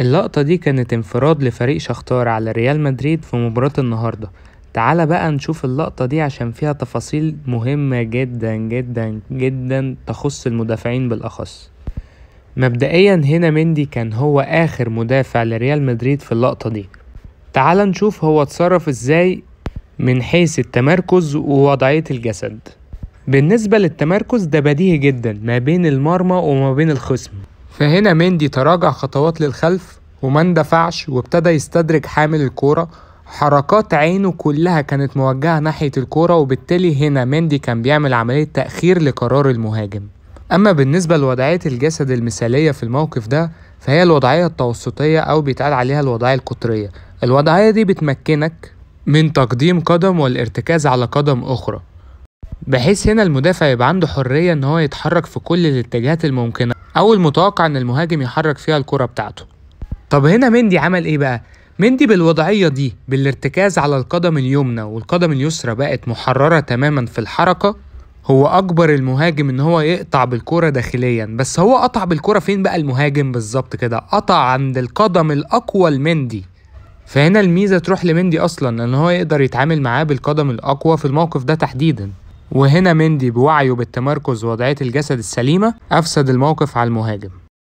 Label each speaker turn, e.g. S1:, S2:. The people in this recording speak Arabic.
S1: اللقطة دي كانت انفراد لفريق شختار على ريال مدريد في مباراة النهاردة تعال بقى نشوف اللقطة دي عشان فيها تفاصيل مهمة جدا جدا جدا تخص المدافعين بالأخص مبدئيا هنا مندي كان هو آخر مدافع لريال مدريد في اللقطة دي تعال نشوف هو اتصرف ازاي من حيث التمركز ووضعية الجسد بالنسبة للتمركز ده بديهي جدا ما بين المرمى وما بين الخصم فهنا مندي تراجع خطوات للخلف وما اندفعش وابتدى يستدرج حامل الكورة حركات عينه كلها كانت موجهة ناحية الكورة وبالتالي هنا مندي كان بيعمل عملية تأخير لقرار المهاجم أما بالنسبة لوضعية الجسد المثالية في الموقف ده فهي الوضعية التوسطية أو بيتقال عليها الوضعية القطرية الوضعية دي بتمكنك من تقديم قدم والارتكاز على قدم أخرى بحيث هنا المدافع يبقى عنده حرية إن هو يتحرك في كل الاتجاهات الممكنة أو المتوقع إن المهاجم يحرك فيها الكرة بتاعته طب هنا مندي عمل إيه بقى؟ مندي بالوضعية دي بالارتكاز على القدم اليمنى والقدم اليسرى بقت محررة تماما في الحركة هو أجبر المهاجم إن هو يقطع بالكرة داخليا بس هو قطع بالكرة فين بقى المهاجم بالظبط كده قطع عند القدم الأقوى لمندي فهنا الميزة تروح لمندي أصلا إن هو يقدر يتعامل معاه بالقدم الأقوى في الموقف ده تحديدا وهنا مندي بوعيه بالتمركز ووضعية الجسد السليمة أفسد الموقف على المهاجم